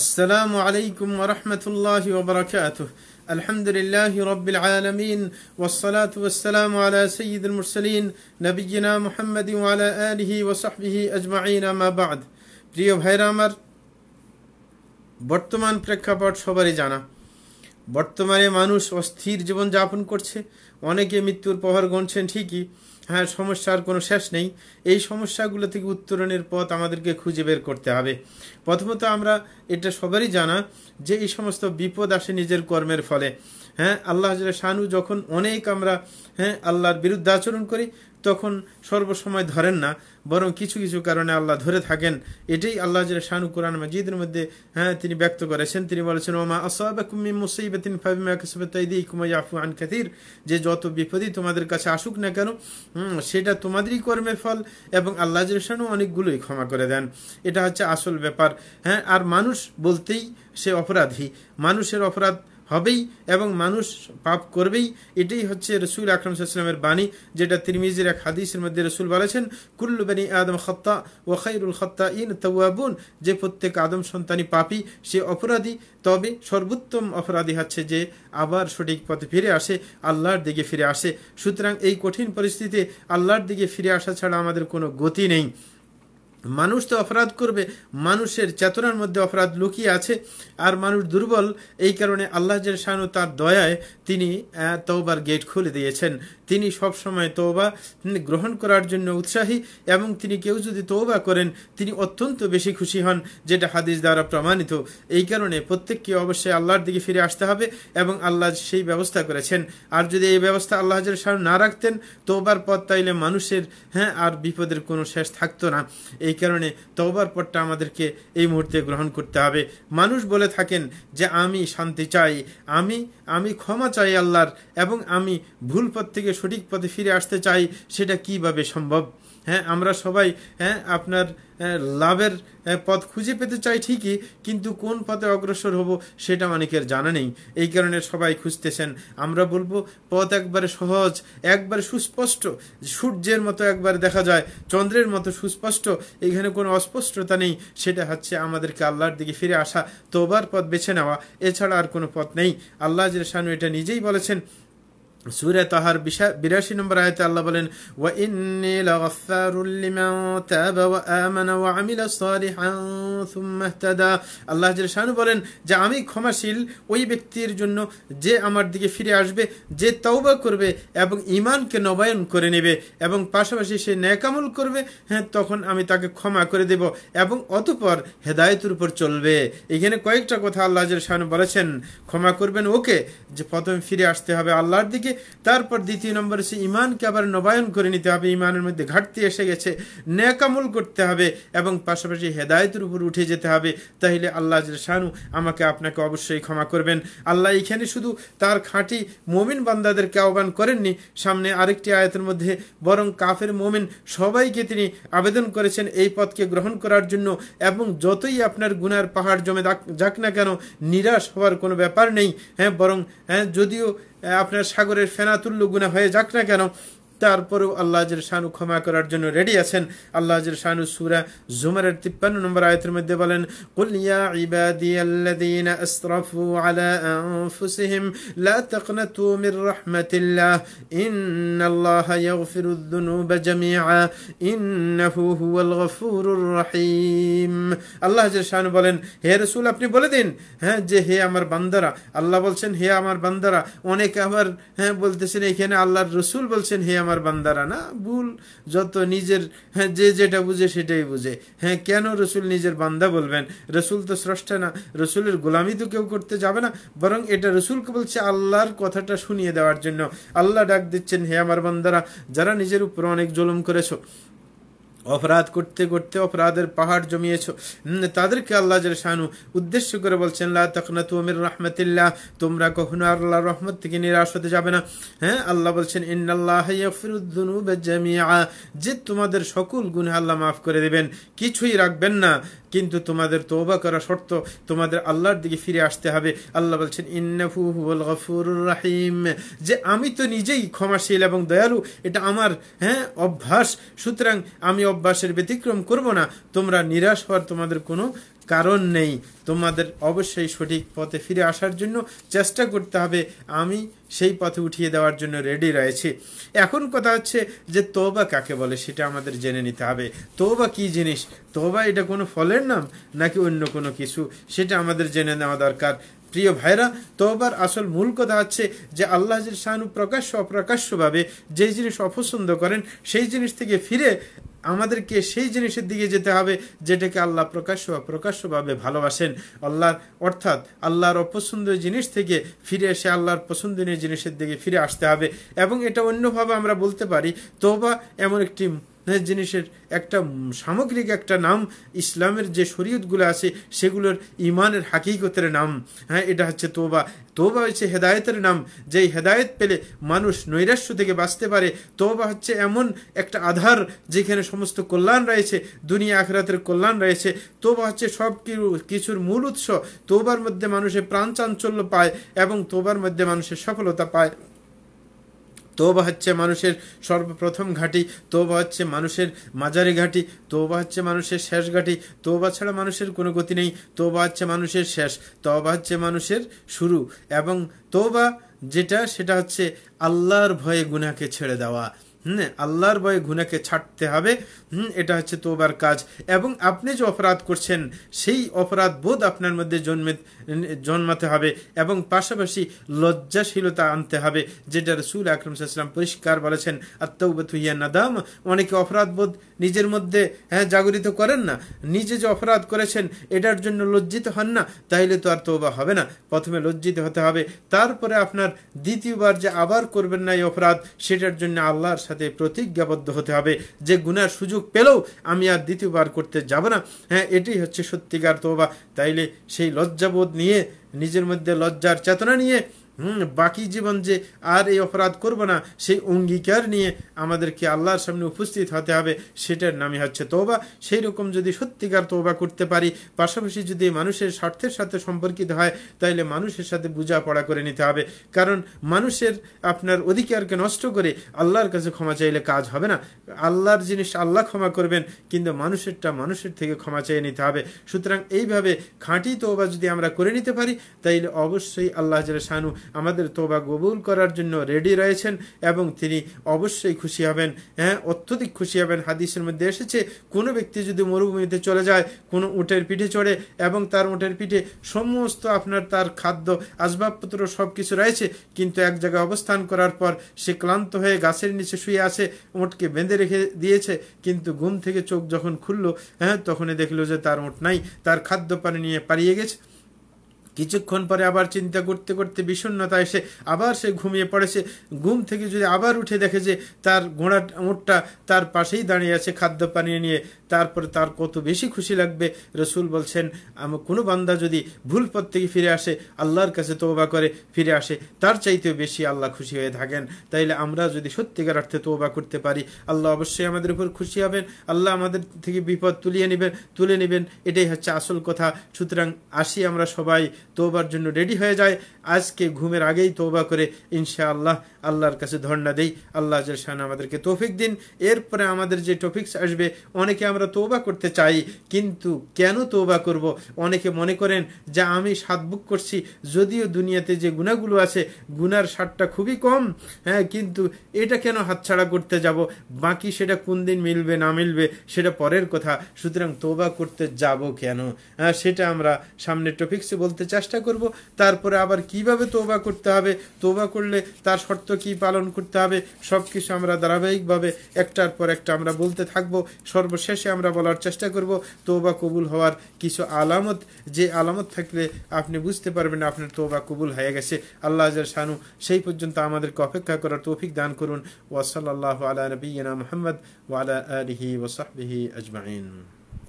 السلام عليكم ورحمة الله وبركاته الحمد لله رب العالمين والصلاة والسلام على سيد المرسلين نبينا محمد وعلى آله وصحبه أجمعين ما بعد بريو بحيرامر ভাইরা پرکا বর্তমান প্রেক্ষাপট جانا জানা বর্তমানে وستير جبن جاپن کرچه করছে অনেকে মৃত্যুর প্রহর گونچن ٹھیکی হ্যাঁ সমস্যার কোনো শেষ নেই এই সমস্যাগুলো থেকে উত্তরণের পথ আমাদেরকে খুঁজে বের করতে হবে প্রথমত আমরা এটা সবারই জানা যে এই সমস্ত বিপদ আসে নিজের কর্মের ফলে হ্যাঁ আল্লাহ শানু যখন অনেক আমরা হ্যাঁ আল্লাহর বিরুদ্ধে আচরণ করি তখন সর্বসময় ধরেন না বরং কিছু কিছু কারণে আল্লাহ ধরে থাকেন এটাই আল্লাহ জেলা কোরআন মাজিদের মধ্যে হ্যাঁ তিনি ব্যক্ত করেছেন তিনি বলেছেন ওমা আসাবাকুমি যে যত বিপদই তোমাদের কাছে আসুক না কেন সেটা তোমাদেরই কর্মের ফল এবং আল্লাহ জেলা অনেকগুলোই ক্ষমা করে দেন এটা হচ্ছে আসল ব্যাপার হ্যাঁ আর মানুষ বলতেই সে অপরাধী মানুষের অপরাধ হবেই এবং মানুষ পাপ করবেই এটাই হচ্ছে রসুল আকরম সাল্লামের বাণী যেটা তিরমিজির এক হাদিসের মধ্যে রসুল বলেছেন কুল্লু বানী আদম খত্তা ও খাইরুল খত্তা ইন তাবুন যে প্রত্যেক আদম সন্তানী পাপি সে অপরাধী তবে সর্বোত্তম অপরাধী হচ্ছে যে আবার সঠিক পথে ফিরে আসে আল্লাহর দিকে ফিরে আসে সুতরাং এই কঠিন পরিস্থিতিতে আল্লাহর দিকে ফিরে আসা ছাড়া আমাদের কোনো গতি নেই মানুষ তো অপরাধ করবে মানুষের চেতনার মধ্যে অপরাধ লুকিয়ে আছে আর মানুষ দুর্বল এই কারণে আল্লাহ শাহানু তার দয়ায় তিনি তৌবার গেট খুলে দিয়েছেন তিনি সবসময় তৌবা গ্রহণ করার জন্য উৎসাহী এবং তিনি কেউ যদি তৌবা করেন তিনি অত্যন্ত বেশি খুশি হন যেটা হাদিস দ্বারা প্রমাণিত এই কারণে প্রত্যেককে অবশ্যই আল্লাহর দিকে ফিরে আসতে হবে এবং আল্লাহ সেই ব্যবস্থা করেছেন আর যদি এই ব্যবস্থা আল্লাহ শাহানু না রাখতেন তৌবার পথ তাইলে মানুষের হ্যাঁ আর বিপদের কোনো শেষ থাকতো না এই এই কারণে তওবার পথটা আমাদেরকে এই মুহূর্তে গ্রহণ করতে হবে মানুষ বলে থাকেন যে আমি শান্তি চাই আমি আমি ক্ষমা চাই আল্লাহর এবং আমি ভুল পথ থেকে সঠিক পথে ফিরে আসতে চাই সেটা কিভাবে সম্ভব হ্যাঁ আমরা সবাই হ্যাঁ আপনার লাভের পথ খুঁজে পেতে চাই ঠিকই কিন্তু কোন পথে অগ্রসর হব সেটা অনেকের জানা নেই এই কারণে সবাই খুঁজতেছেন আমরা বলবো পথ একবারে সহজ একবারে সুস্পষ্ট সূর্যের মতো একবার দেখা যায় চন্দ্রের মতো সুস্পষ্ট এখানে কোনো অস্পষ্টতা নেই সেটা হচ্ছে আমাদেরকে আল্লাহর দিকে ফিরে আসা তোবার পথ বেছে নেওয়া এছাড়া আর কোনো পথ নেই আল্লাহ শানু এটা নিজেই বলেছেন সুরে তাহার বিরাশি নম্বর আয়তে আল্লাহ বলেন ওয়া ইন্নি লাগাফফারুল তাবা ওয়া আমানা ওয়া আমিলা সালিহান সুম্মা ইহতাদা আল্লাহ জল শানু বলেন যে আমি ক্ষমাশীল ওই ব্যক্তির জন্য যে আমার দিকে ফিরে আসবে যে তওবা করবে এবং ঈমানকে নবায়ন করে নেবে এবং পাশাপাশি সে ন্যাকামল করবে হ্যাঁ তখন আমি তাকে ক্ষমা করে দেব এবং অতপর হেদায়েতের উপর চলবে এখানে কয়েকটা কথা আল্লাহ জল শানু বলেছেন ক্ষমা করবেন ওকে যে প্রথমে ফিরে আসতে হবে আল্লাহর দিকে তারপর দ্বিতীয় নম্বর সে ইমানকে আবার নবায়ন করে নিতে হবে ইমানের মধ্যে ঘাটতি এসে গেছে ন্যাকামুল করতে হবে এবং পাশাপাশি হেদায়তের উপর উঠে যেতে হবে তাহলে আল্লাহ শানু আমাকে আপনাকে অবশ্যই ক্ষমা করবেন আল্লাহ এখানে শুধু তার খাঁটি মমিন বান্দাদেরকে আহ্বান করেননি সামনে আরেকটি আয়তের মধ্যে বরং কাফের মমিন সবাইকে তিনি আবেদন করেছেন এই পথকে গ্রহণ করার জন্য এবং যতই আপনার গুনার পাহাড় জমে যাক না কেন নিরাশ হওয়ার কোনো ব্যাপার নেই হ্যাঁ বরং হ্যাঁ যদিও আপনার সাগরের ফেনাতুল্লু গুণা হয়ে যাক না কেন তারপরেও আল্লাহ শানু ক্ষমা করার জন্য রেডি আছেন আল্লাহ শানু সুরা জুমারের তিপ্পান্ন নম্বর আয়তের মধ্যে বলেন قل يا عبادي الذين أسرفوا على أنفسهم لا تقنطوا من رحمة الله إن الله يغفر الذنوب جميعا إنه هو الغفور الرحيم আল্লাহ শানু বলেন হে রসুল আপনি বলে দিন হ্যাঁ যে হে আমার বান্দারা আল্লাহ বলছেন হে আমার বান্দারা অনেক আবার হ্যাঁ বলতেছেন এখানে আল্লাহর রসুল বলছেন হে আমার আমার বান্দারা না ভুল যত নিজের হ্যাঁ যে যেটা বুঝে সেটাই বুঝে হ্যাঁ কেন রসুল নিজের বান্দা বলবেন রসুল তো স্রষ্টা না রসুলের গোলামি তো কেউ করতে যাবে না বরং এটা রসুলকে বলছে আল্লাহর কথাটা শুনিয়ে দেওয়ার জন্য আল্লাহ ডাক দিচ্ছেন হে আমার বান্দারা যারা নিজের উপর অনেক জলম করেছো অপরাধ করতে করতে অপরাধের পাহাড় জমিয়েছ তাদেরকে আল্লাহ শানু উদ্দেশ্য করে বলছেন লা তখনা তুমির রহমতিল্লাহ তোমরা কখনো আল্লাহ রহমত থেকে নিরাশ হতে যাবে না হ্যাঁ আল্লাহ বলছেন ইন্নাল্লাহ জামিয়া যে তোমাদের সকল গুণে আল্লাহ মাফ করে দেবেন কিছুই রাখবেন না কিন্তু তোমাদের তোবা করা শর্ত তোমাদের আল্লাহর দিকে ফিরে আসতে হবে আল্লাহ বলছেন ইন্নাফু রাহিম যে আমি তো নিজেই ক্ষমাশীল এবং দয়ালু এটা আমার হ্যাঁ অভ্যাস সুতরাং আমি অভ্যাসের ব্যতিক্রম করব না তোমরা নিরাশ হওয়ার তোমাদের কোনো কারণ নেই তোমাদের অবশ্যই সঠিক পথে ফিরে আসার জন্য চেষ্টা করতে হবে আমি সেই পথে উঠিয়ে দেওয়ার জন্য রেডি রয়েছি এখন কথা হচ্ছে যে তোবা কাকে বলে সেটা আমাদের জেনে নিতে হবে তোবা কি জিনিস তোবা এটা কোনো ফলের নাম নাকি অন্য কোনো কিছু সেটা আমাদের জেনে নেওয়া দরকার প্রিয় ভাইরা তোবার আসল মূল কথা হচ্ছে যে আল্লাহ শাহানু প্রকাশ্য অপ্রকাশ্যভাবে যেই জিনিস অপছন্দ করেন সেই জিনিস থেকে ফিরে আমাদেরকে সেই জিনিসের দিকে যেতে হবে যেটাকে আল্লাহ প্রকাশ্য বা প্রকাশ্যভাবে ভালোবাসেন আল্লাহর অর্থাৎ আল্লাহর অপছন্দের জিনিস থেকে ফিরে এসে আল্লাহর পছন্দনীয় জিনিসের দিকে ফিরে আসতে হবে এবং এটা অন্যভাবে আমরা বলতে পারি তোবা এমন একটি জিনিসের একটা সামগ্রিক একটা নাম ইসলামের যে শরীয়তগুলো আছে সেগুলোর ইমানের হাকিকতের নাম হ্যাঁ এটা হচ্ছে তোবা তোবা হচ্ছে হেদায়তের নাম যেই হেদায়ত পেলে মানুষ নৈরাশ্য থেকে বাঁচতে পারে তোবা হচ্ছে এমন একটা আধার যেখানে সমস্ত কল্যাণ রয়েছে দুনিয়া আখরাতের কল্যাণ রয়েছে তোবা হচ্ছে সব কিছুর মূল উৎস তোবার মধ্যে মানুষের প্রাণ চাঞ্চল্য পায় এবং তোবার মধ্যে মানুষের সফলতা পায় তোবা হচ্ছে মানুষের সর্বপ্রথম ঘাঁটি তোবা হচ্ছে মানুষের মাজারি ঘাঁটি তোবা হচ্ছে মানুষের শেষ ঘাঁটি তোবা ছাড়া মানুষের কোনো গতি নেই তোবা হচ্ছে মানুষের শেষ তবা হচ্ছে মানুষের শুরু এবং তোবা যেটা সেটা হচ্ছে আল্লাহর ভয়ে গুনাকে ছেড়ে দেওয়া হুম আল্লাহর ভয়ে গুনাকে ছাড়তে হবে হুম এটা হচ্ছে তোবার কাজ এবং আপনি যে অপরাধ করছেন সেই অপরাধ বোধ আপনার মধ্যে জন্মে জন্মাতে হবে এবং পাশাপাশি লজ্জাশীলতা আনতে হবে যেটা রসুল আকরম সাহা পরিষ্কার বলেছেন আত্মবত হইয়া নাদাম অনেকে অপরাধ বোধ নিজের মধ্যে হ্যাঁ জাগরিত করেন না নিজে যে অপরাধ করেছেন এটার জন্য লজ্জিত হন না তাইলে তো আর তোবা হবে না প্রথমে লজ্জিত হতে হবে তারপরে আপনার দ্বিতীয়বার যে আবার করবেন না এই অপরাধ সেটার জন্য আল্লাহর সাথে প্রতিজ্ঞাবদ্ধ হতে হবে যে গুনার সুযোগ পেলেও আমি আর দ্বিতীয়বার করতে যাব না হ্যাঁ এটি হচ্ছে সত্যিকার তোবা তাইলে সেই লজ্জাবোধ নিয়ে নিজের মধ্যে লজ্জার চেতনা নিয়ে বাকি জীবন যে আর এই অপরাধ করব না সেই অঙ্গীকার নিয়ে আমাদেরকে আল্লাহর সামনে উপস্থিত হতে হবে সেটার নামই হচ্ছে তৌবা সেই রকম যদি সত্যিকার তোবা করতে পারি পাশাপাশি যদি মানুষের স্বার্থের সাথে সম্পর্কিত হয় তাহলে মানুষের সাথে বোঝাপড়া করে নিতে হবে কারণ মানুষের আপনার অধিকারকে নষ্ট করে আল্লাহর কাছে ক্ষমা চাইলে কাজ হবে না আল্লাহর জিনিস আল্লাহ ক্ষমা করবেন কিন্তু মানুষেরটা মানুষের থেকে ক্ষমা চেয়ে নিতে হবে সুতরাং এইভাবে খাঁটি তোবা যদি আমরা করে নিতে পারি তাইলে অবশ্যই আল্লাহ জাল শানু আমাদের তোবা কবুল করার জন্য রেডি রয়েছেন এবং তিনি অবশ্যই খুশি হবেন হ্যাঁ অত্যধিক খুশি হবেন হাদিসের মধ্যে এসেছে কোনো ব্যক্তি যদি মরুভূমিতে চলে যায় কোনো উটের পিঠে চড়ে এবং তার উটের পিঠে সমস্ত আপনার তার খাদ্য আসবাবপত্র সব কিছু রয়েছে কিন্তু এক জায়গায় অবস্থান করার পর সে ক্লান্ত হয়ে গাছের নিচে শুয়ে আসে উঁটকে বেঁধে রেখে দিয়েছে কিন্তু ঘুম থেকে চোখ যখন খুললো হ্যাঁ তখনই দেখলো যে তার উঁট নাই তার খাদ্য পানি নিয়ে পারিয়ে গেছে কিছুক্ষণ পরে আবার চিন্তা করতে করতে বিষণ্নতা এসে আবার সে ঘুমিয়ে পড়েছে ঘুম থেকে যদি আবার উঠে দেখে যে তার ঘোড়া উঁটটা তার পাশেই দাঁড়িয়ে আছে খাদ্য পানীয় নিয়ে তারপরে তার কত বেশি খুশি লাগবে রসুল বলছেন আমার কোনো বান্দা যদি ভুল পথ থেকে ফিরে আসে আল্লাহর কাছে তোবা করে ফিরে আসে তার চাইতেও বেশি আল্লাহ খুশি হয়ে থাকেন তাইলে আমরা যদি সত্যিকার অর্থে তোবা করতে পারি আল্লাহ অবশ্যই আমাদের উপর খুশি হবেন আল্লাহ আমাদের থেকে বিপদ তুলিয়ে নেবেন তুলে নেবেন এটাই হচ্ছে আসল কথা সুতরাং আসি আমরা সবাই তোবার জন্য রেডি হয়ে যায় আজকে ঘুমের আগেই তোবা করে ইনশা আল্লাহ আল্লাহর কাছে ধর্ণা দেই আল্লাহ শাহান আমাদেরকে তৌফিক দিন এরপরে আমাদের যে টপিক্স আসবে অনেকে আমরা তোবা করতে চাই কিন্তু কেন তোবা করব অনেকে মনে করেন যে আমি সাতবুক করছি যদিও দুনিয়াতে যে গুণাগুলো আছে গুনার সারটা খুবই কম হ্যাঁ কিন্তু এটা কেন হাতছাড়া করতে যাব বাকি সেটা কোন দিন মিলবে না মিলবে সেটা পরের কথা সুতরাং তোবা করতে যাব কেন সেটা আমরা সামনে টপিক্সে বলতে চেষ্টা করব তারপরে আবার কিভাবে তোবা করতে হবে তোবা করলে তার শর্ত কি পালন করতে হবে সব কিছু আমরা ধারাবাহিকভাবে একটার পর একটা আমরা বলতে থাকব সর্বশেষে আমরা বলার চেষ্টা করব তোবা কবুল হওয়ার কিছু আলামত যে আলামত থাকলে আপনি বুঝতে পারবেন আপনার তোবা কবুল হয়ে গেছে আল্লাহ শানু সেই পর্যন্ত আমাদেরকে অপেক্ষা করার তৌফিক দান করুন ওয়াসাল্লাহ আলা নবীনা মোহাম্মদ ওয়ালা আলহি ওসাহি আজমাইন